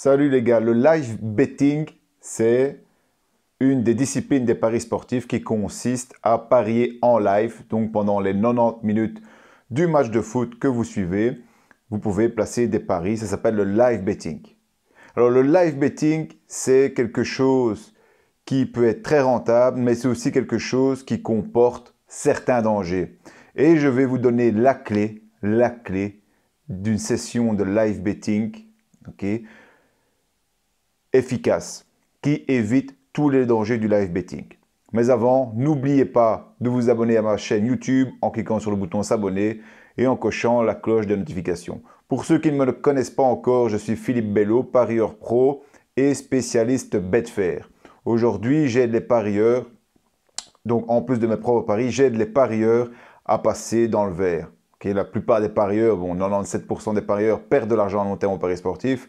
Salut les gars, le live betting, c'est une des disciplines des paris sportifs qui consiste à parier en live. Donc pendant les 90 minutes du match de foot que vous suivez, vous pouvez placer des paris. Ça s'appelle le live betting. Alors le live betting, c'est quelque chose qui peut être très rentable, mais c'est aussi quelque chose qui comporte certains dangers. Et je vais vous donner la clé, la clé d'une session de live betting. ok efficace qui évite tous les dangers du live betting. Mais avant, n'oubliez pas de vous abonner à ma chaîne YouTube en cliquant sur le bouton s'abonner et en cochant la cloche de notification. Pour ceux qui ne me connaissent pas encore, je suis Philippe Bello, parieur pro et spécialiste Betfair. Aujourd'hui, j'aide les parieurs, donc en plus de mes propres paris, j'aide les parieurs à passer dans le vert. Okay, la plupart des parieurs, bon, 97% des parieurs perdent de l'argent à long terme au paris sportif.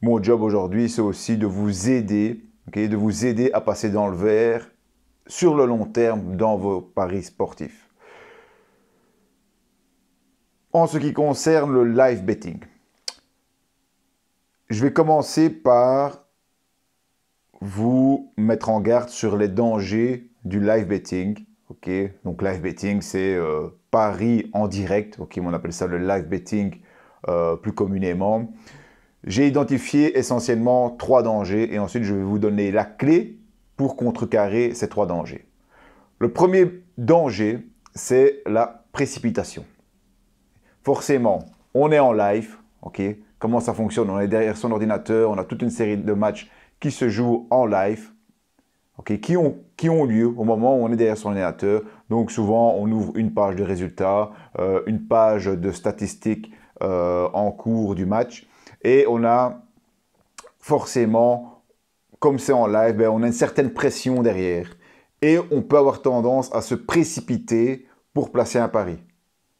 Mon job aujourd'hui, c'est aussi de vous aider, de vous aider à passer dans le vert sur le long terme dans vos paris sportifs. En ce qui concerne le live betting, je vais commencer par vous mettre en garde sur les dangers du live betting. ok Donc live betting, c'est pari euh, paris en direct. ok On appelle ça le live betting euh, plus communément. J'ai identifié essentiellement trois dangers et ensuite je vais vous donner la clé pour contrecarrer ces trois dangers. Le premier danger, c'est la précipitation. Forcément, on est en live, ok Comment ça fonctionne On est derrière son ordinateur, on a toute une série de matchs qui se jouent en live, ok qui, ont, lieu au moment où on est derrière son ordinateur. Donc souvent, on ouvre une page de résultats, euh, une page de statistiques euh, en cours du match. Et on a forcément, comme c'est en live, ben on a une certaine pression derrière. Et on peut avoir tendance à se précipiter pour placer un pari.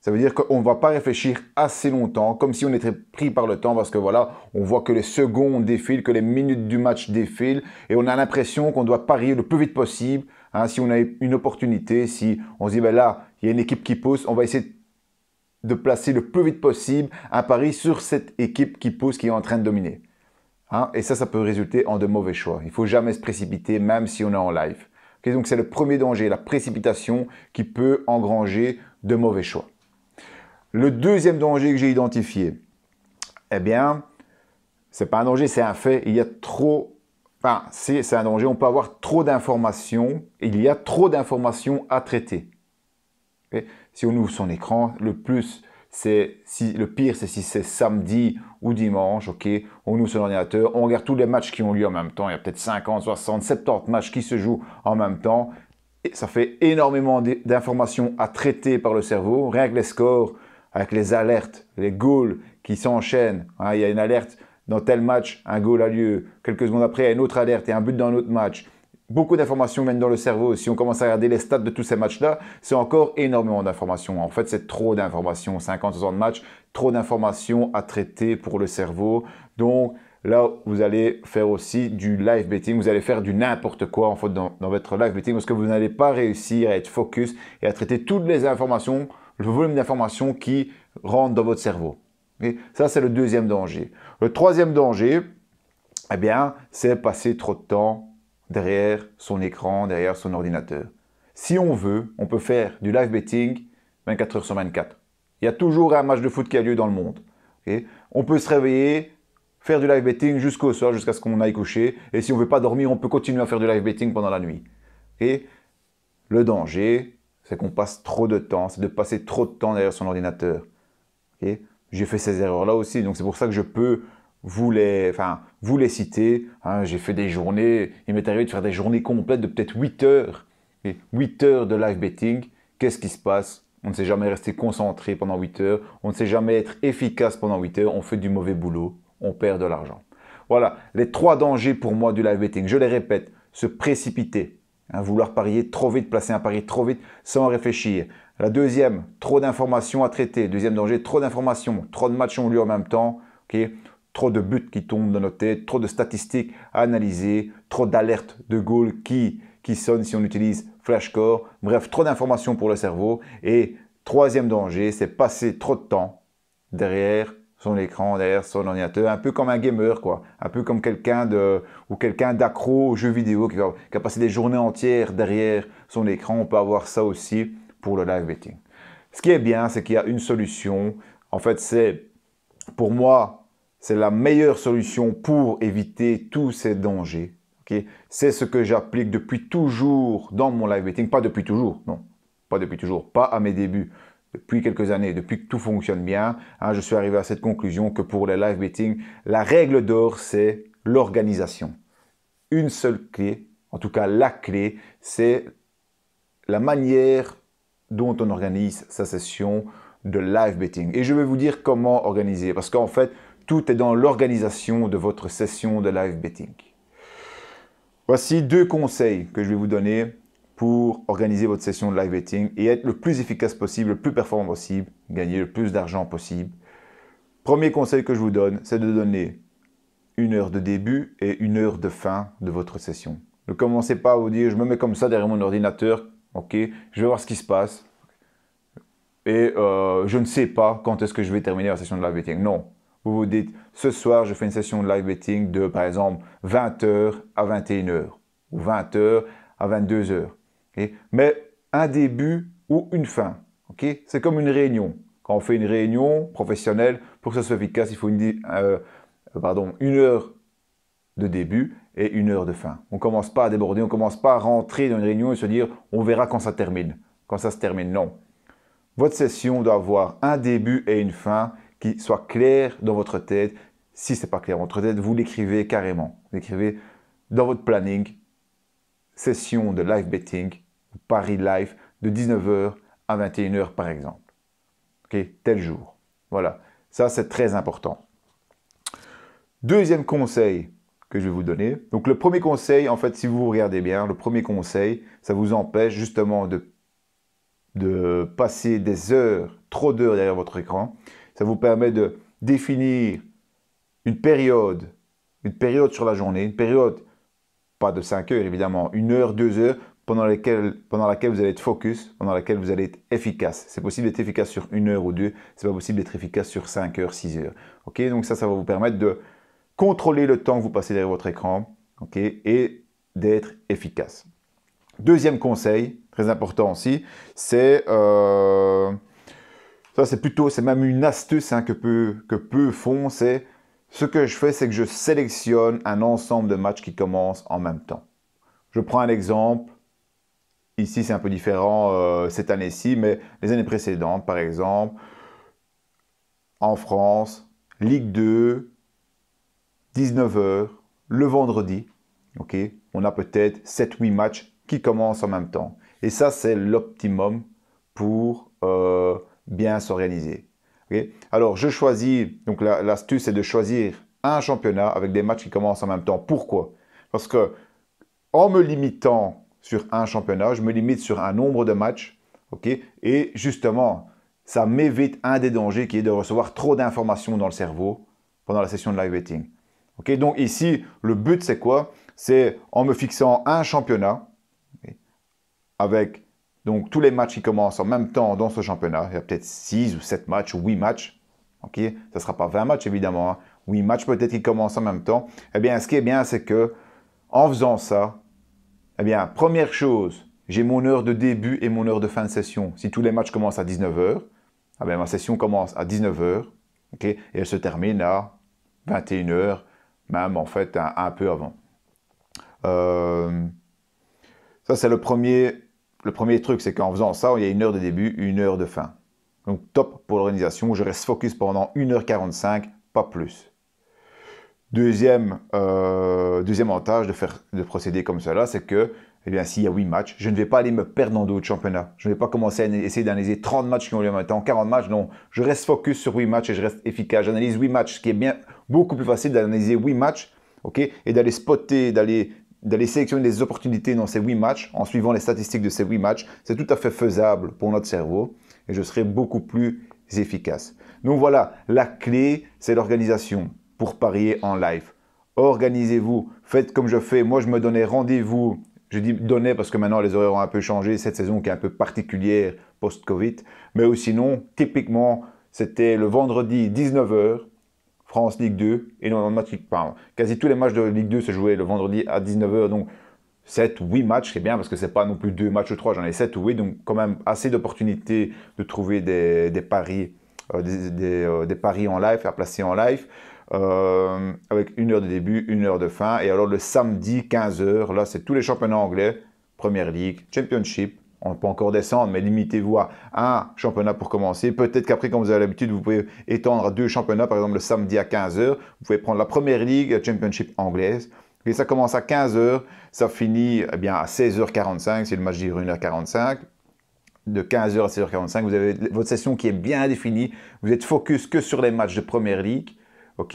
Ça veut dire qu'on ne va pas réfléchir assez longtemps, comme si on était pris par le temps, parce que voilà, on voit que les secondes défilent, que les minutes du match défilent, et on a l'impression qu'on doit parier le plus vite possible. Hein, si on a une opportunité, si on se dit, ben là, il y a une équipe qui pousse, on va essayer de de placer le plus vite possible un pari sur cette équipe qui pousse, qui est en train de dominer. Hein, et ça, ça peut résulter en de mauvais choix. Il faut jamais se précipiter, même si on est en live. donc c'est le premier danger, la précipitation qui peut engranger de mauvais choix. Le deuxième danger que j'ai identifié, eh bien, c'est pas un danger, c'est un fait. Il y a trop Enfin, c'est un danger. On peut avoir trop d'informations. Il y a trop d'informations à traiter si on ouvre son écran, le plus c'est si le pire c'est si c'est samedi ou dimanche, ok, on ouvre son ordinateur, on regarde tous les matchs qui ont lieu en même temps, il y a peut-être 50, 60, 70 matchs qui se jouent en même temps. Et ça fait énormément d'informations à traiter par le cerveau, rien que les scores, avec les alertes, les goals qui s'enchaînent. Hein. il y a une alerte dans tel match, un goal a lieu. Quelques secondes après, il y a une autre alerte et un but dans un autre match beaucoup d'informations viennent dans le cerveau. Si on commence à regarder les stats de tous ces matchs-là, c'est encore énormément d'informations. En fait, c'est trop d'informations. 50, 60 matchs, trop d'informations à traiter pour le cerveau. Donc, Là, vous allez faire aussi du live betting, vous allez faire du n'importe quoi fait dans, votre live betting parce que vous n'allez pas réussir à être focus et à traiter toutes les informations, le volume d'informations qui rentre dans votre cerveau. Et ça, c'est le deuxième danger. Le troisième danger, eh bien, c'est passer trop de temps derrière son écran, derrière son ordinateur. Si on veut, on peut faire du live betting 24 heures sur 24. Il y a toujours un match de foot qui a lieu dans le monde. on peut se réveiller, faire du live betting jusqu'au soir, jusqu'à ce qu'on aille coucher. Et si on ne veut pas dormir, on peut continuer à faire du live betting pendant la nuit. Et le danger, c'est qu'on passe trop de temps, c'est de passer trop de temps derrière son ordinateur. J'ai fait ces erreurs-là aussi, donc c'est pour ça que je peux vous les, enfin, vous les citez. Hein, j'ai fait des journées, il m'est arrivé de faire des journées complètes de peut-être 8 heures. Et 8 heures de live betting, qu'est-ce qui se passe On ne sait jamais rester concentré pendant 8 heures, on ne sait jamais être efficace pendant 8 heures, on fait du mauvais boulot, on perd de l'argent. Voilà, les trois dangers pour moi du live betting, je les répète, se précipiter, hein, vouloir parier trop vite, placer un pari trop vite sans réfléchir. La deuxième, trop d'informations à traiter. Deuxième danger, trop d'informations, trop de matchs ont lieu en même temps. Trop de buts qui tombent dans nos têtes, trop de statistiques à analyser, trop d'alertes de goal qui, qui sonnent si on utilise Flashcore. Bref, trop d'informations pour le cerveau. Et troisième danger, c'est passer trop de temps derrière son écran, derrière son ordinateur, un peu comme un gamer, quoi. Un peu comme quelqu'un de, ou quelqu'un d'accro aux jeux vidéo qui qui a passé des journées entières derrière son écran. On peut avoir ça aussi pour le live betting. Ce qui est bien, c'est qu'il y a une solution. En fait, c'est pour moi c'est la meilleure solution pour éviter tous ces dangers. c'est ce que j'applique depuis toujours dans mon live betting. Pas depuis toujours, non. Pas depuis toujours, pas à mes débuts. Depuis quelques années, depuis que tout fonctionne bien, hein, je suis arrivé à cette conclusion que pour les live betting, la règle d'or, c'est l'organisation. Une seule clé, en tout cas la clé, c'est la manière dont on organise sa session de live betting. Et je vais vous dire comment organiser, parce qu'en fait, tout est dans l'organisation de votre session de live betting. Voici deux conseils que je vais vous donner pour organiser votre session de live betting et être le plus efficace possible, le plus performant possible, gagner le plus d'argent possible. Premier conseil que je vous donne, c'est de donner une heure de début et une heure de fin de votre session. Ne commencez pas à vous dire, je me mets comme ça derrière mon ordinateur, ok, je vais voir ce qui se passe, et euh, je ne sais pas quand est-ce que je vais terminer la session de live betting. Non, vous vous dites, ce soir, je fais une session de live betting de, par exemple, 20h à 21h ou 20h à 22h. Mais un début ou une fin. C'est comme une réunion. Quand on fait une réunion professionnelle, pour que ça soit efficace, il faut une, euh, pardon, une heure de début et une heure de fin. On ne commence pas à déborder, on ne commence pas à rentrer dans une réunion et se dire on verra quand ça termine. Quand ça se termine, non. Votre session doit avoir un début et une fin qui soit clair dans votre tête. Si ce n'est pas clair dans votre tête, vous l'écrivez carrément. Vous l'écrivez dans votre planning, session de live betting, Paris live, de 19h à 21h par exemple. Ok Tel jour. Voilà, ça c'est très important. Deuxième conseil que je vais vous donner. Donc le premier conseil, en fait, si vous regardez bien, le premier conseil, ça vous empêche justement de, de passer des heures, trop d'heures derrière votre écran. Ça vous permet de définir une période, une période sur la journée, une période, pas de 5 heures évidemment, une heure, deux heures, pendant, lesquelles, pendant laquelle vous allez être focus, pendant laquelle vous allez être efficace. C'est possible d'être efficace sur une heure ou deux, c'est pas possible d'être efficace sur 5 heures, 6 heures. Ok, donc ça, ça va vous permettre de contrôler le temps que vous passez derrière votre écran, ok, et d'être efficace. Deuxième conseil, très important aussi, c'est euh, c'est plutôt, c'est même une astuce hein, que, peu, que peu font, c'est ce que je fais, c'est que je sélectionne un ensemble de matchs qui commencent en même temps. Je prends un exemple. Ici, c'est un peu différent euh, cette année-ci, mais les années précédentes, par exemple, en France, Ligue 2, 19h, le vendredi. ok, on a peut-être 7-8 matchs qui commencent en même temps. Et ça, c'est l'optimum pour euh, bien s'organiser. Alors, je choisis, donc l'astuce est c'est de choisir un championnat avec des matchs qui commencent en même temps. Pourquoi Parce que en me limitant sur un championnat, je me limite sur un nombre de matchs, ok Et justement, ça m'évite un des dangers qui est de recevoir trop d'informations dans le cerveau pendant la session de live betting. ok Donc ici, le but c'est quoi C'est en me fixant un championnat avec donc tous les matchs qui commencent en même temps dans ce championnat, il y a peut-être 6 ou 7 matchs ou 8 matchs. OK, ça ne sera pas 20 matchs évidemment. 8 hein. matchs peut-être qui commencent en même temps. Eh bien, ce qui est bien, c'est que en faisant ça, eh bien, première chose, j'ai mon heure de début et mon heure de fin de session. Si tous les matchs commencent à 19h, eh ma session commence à 19h ok et elle se termine à 21h, même en fait un, peu avant. Euh, ça, c'est le premier le premier truc, c'est qu'en faisant ça, il y a une heure de début, une heure de fin. Donc top pour l'organisation, je reste focus pendant 1h45, pas plus. Deuxième, euh, deuxième avantage de, faire, de procéder comme cela, c'est que eh bien, s'il y a 8 matchs, je ne vais pas aller me perdre dans d'autres championnats. Je ne vais pas commencer à essayer d'analyser 30 matchs qui ont lieu temps, 40 matchs. Non, je reste focus sur 8 matchs et je reste efficace. J'analyse 8 matchs, ce qui est bien beaucoup plus facile d'analyser 8 matchs ok, et d'aller spotter, d'aller d'aller sélectionner des opportunités dans ces huit matchs en suivant les statistiques de ces huit matchs, c'est tout à fait faisable pour notre cerveau et je serai beaucoup plus efficace. Donc voilà, la clé, c'est l'organisation pour parier en live. Organisez-vous, faites comme je fais. Moi, je me donnais rendez-vous. Je dis donnais parce que maintenant les horaires ont un peu changé, cette saison qui est un peu particulière post-Covid. Mais sinon, typiquement, c'était le vendredi 19h France Ligue 2, et non match Qui, quasi tous les matchs de Ligue 2 se jouaient le vendredi à 19h, donc 7 ou 8 matchs, c'est bien parce que c'est pas non plus deux matchs ou 3, j'en ai 7 ou 8, donc quand même assez d'opportunités de trouver des, paris, euh, euh, des, paris en live, à placer en live. Euh, avec une heure de début, une heure de fin. Et alors le samedi 15h, là c'est tous les championnats anglais, Première ligue Championship, on peut encore descendre, mais limitez-vous à un championnat pour commencer. Peut-être qu'après, comme vous avez l'habitude, vous pouvez étendre à deux championnats, par exemple le samedi à 15h. Vous pouvez prendre la première ligue, Championship anglaise. Et ça commence à 15h, ça finit eh bien, à 16h45, c'est le match dure 1h45 de 15h à 16h45. Vous avez votre session qui est bien définie. Vous êtes focus que sur les matchs de première ligue. OK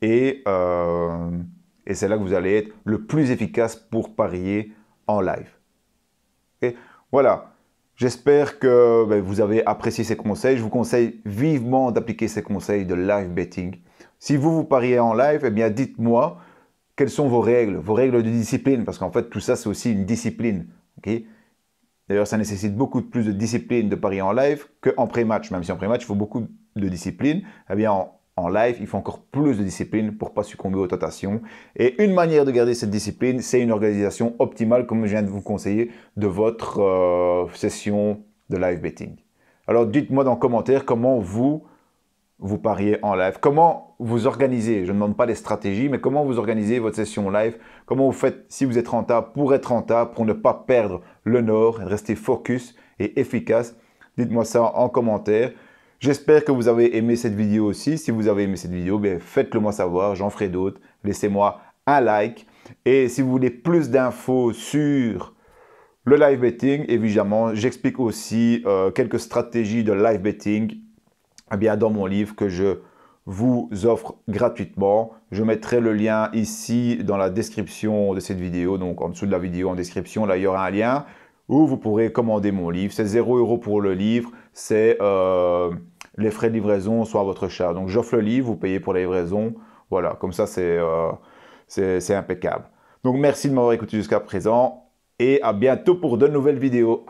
Et, euh, et c'est là que vous allez être le plus efficace pour parier en live. Okay voilà. J'espère que ben, vous avez apprécié ces conseils. Je vous conseille vivement d'appliquer ces conseils de live betting. Si vous vous pariez en live, eh bien dites-moi quelles sont vos règles, vos règles de discipline, parce qu'en fait tout ça c'est aussi une discipline. D'ailleurs ça nécessite beaucoup plus de discipline de parier en live qu'en pré-match, même si en pré-match il faut beaucoup de discipline. Eh bien en live, il faut encore plus de discipline pour pas succomber aux tentations. Et une manière de garder cette discipline, c'est une organisation optimale, comme je viens de vous conseiller, de votre euh, session de live betting. Alors dites-moi dans les commentaires comment vous, vous pariez en live, comment vous organisez, je ne demande pas des stratégies, mais comment vous organisez votre session live, comment vous faites si vous êtes en rentable, pour être en rentable, pour ne pas perdre le nord, rester focus et efficace. Dites-moi ça en commentaire. J'espère que vous avez aimé cette vidéo aussi. Si vous avez aimé cette vidéo, ben, faites-le moi savoir, j'en ferai d'autres. Laissez-moi un like. Et si vous voulez plus d'infos sur le live betting, évidemment, j'explique aussi euh, quelques stratégies de live betting eh dans mon livre que je vous offre gratuitement. Je mettrai le lien ici dans la description de cette vidéo, donc en dessous de la vidéo en description, là il y aura un lien où vous pourrez commander mon livre. C'est 0 euros pour le livre, c'est... Euh, les frais de livraison soient votre charge. Donc j'offre le livre, vous payez pour la livraison. Voilà, comme ça euh, c'est impeccable. Donc merci de m'avoir écouté jusqu'à présent et à bientôt pour de nouvelles vidéos.